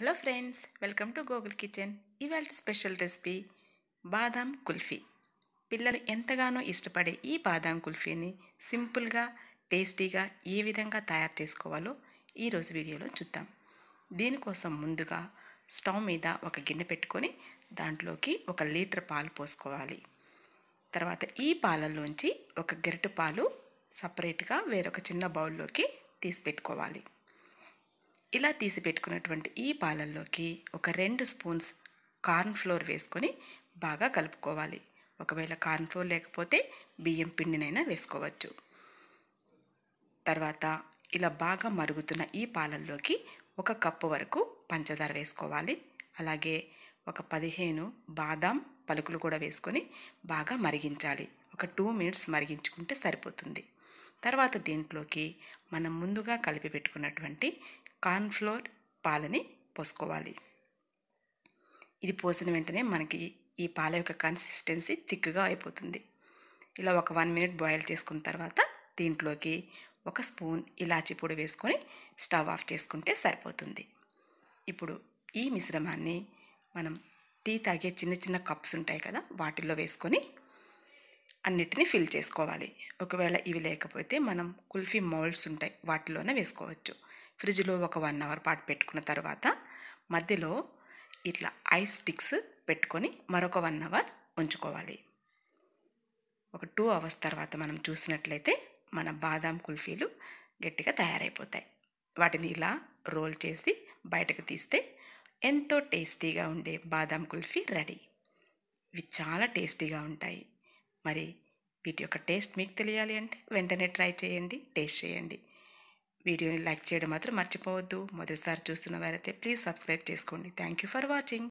hello friends welcome to Google kitchen ఇవాళ special recipe బాదాం కుల్ఫీ పిల్లలు ఎంతగానో ఇష్టపడే ఈ బాదాం కుల్ఫీని సింపుల్గా టేస్టీగా ఏ విధంగా తయారు చేసుకోవాలో ఈరోజు వీడియోలో చూద్దాం దీనికోసం ముందుగా స్టవ్ మీద ఒక గిన్నె పెట్టుకొని దాంట్లోకి ఒక లీటర్ పాలు పోసుకోవాలి తర్వాత ఈ పాలల్లోంచి ఒక గరిటె పాలు సపరేట్గా వేరొక చిన్న బౌల్లోకి తీసి పెట్టుకోవాలి ఇలా తీసి పెట్టుకున్నటువంటి ఈ పాలల్లోకి ఒక రెండు స్పూన్స్ కార్న్ ఫ్లోర్ వేసుకొని బాగా కలుపుకోవాలి ఒకవేళ కార్న్ ఫ్లోర్ లేకపోతే బియ్యం పిండినైనా వేసుకోవచ్చు తర్వాత ఇలా బాగా మరుగుతున్న ఈ పాలల్లోకి ఒక కప్పు వరకు పంచదార వేసుకోవాలి అలాగే ఒక పదిహేను బాదాం పలుకులు కూడా వేసుకొని బాగా మరిగించాలి ఒక టూ మినిట్స్ మరిగించుకుంటే సరిపోతుంది తర్వాత దీంట్లోకి మనం ముందుగా కలిపి పెట్టుకున్నటువంటి కార్న్ఫ్లోర్ పాలని పోసుకోవాలి ఇది పోసిన వెంటనే మనకి ఈ పాల యొక్క కన్సిస్టెన్సీ థిక్గా అయిపోతుంది ఇలా ఒక వన్ మినిట్ బాయిల్ చేసుకున్న తర్వాత దీంట్లోకి ఒక స్పూన్ ఇలాచి పొడి వేసుకొని స్టవ్ ఆఫ్ చేసుకుంటే సరిపోతుంది ఇప్పుడు ఈ మిశ్రమాన్ని మనం టీ తాగే చిన్న చిన్న కప్స్ ఉంటాయి కదా వాటిల్లో వేసుకొని అన్నిటినీ ఫిల్ చేసుకోవాలి ఒకవేళ ఇవి లేకపోతే మనం కుల్ఫీ మౌల్డ్స్ ఉంటాయి వాటిలోనే వేసుకోవచ్చు ఫ్రిడ్జ్లో ఒక వన్ అవర్ పాటు పెట్టుకున్న తర్వాత మధ్యలో ఇట్లా ఐస్ స్టిక్స్ పెట్టుకొని మరొక వన్ అవర్ ఉంచుకోవాలి ఒక టూ అవర్స్ తర్వాత మనం చూసినట్లయితే మన బాదాం కుల్ఫీలు గట్టిగా తయారైపోతాయి వాటిని ఇలా రోల్ చేసి బయటకు తీస్తే ఎంతో టేస్టీగా ఉండే బాదాం కుల్ఫీ రెడీ ఇవి చాలా టేస్టీగా ఉంటాయి మరి వీటి యొక్క టేస్ట్ మీకు తెలియాలి అంటే వెంటనే ట్రై చేయండి టేస్ట్ చేయండి వీడియోని లైక్ చేయడం మాత్రం మర్చిపోవద్దు మొదటిసారి చూస్తున్న వారైతే ప్లీజ్ సబ్స్క్రైబ్ చేసుకోండి థ్యాంక్ యూ ఫర్ వాచింగ్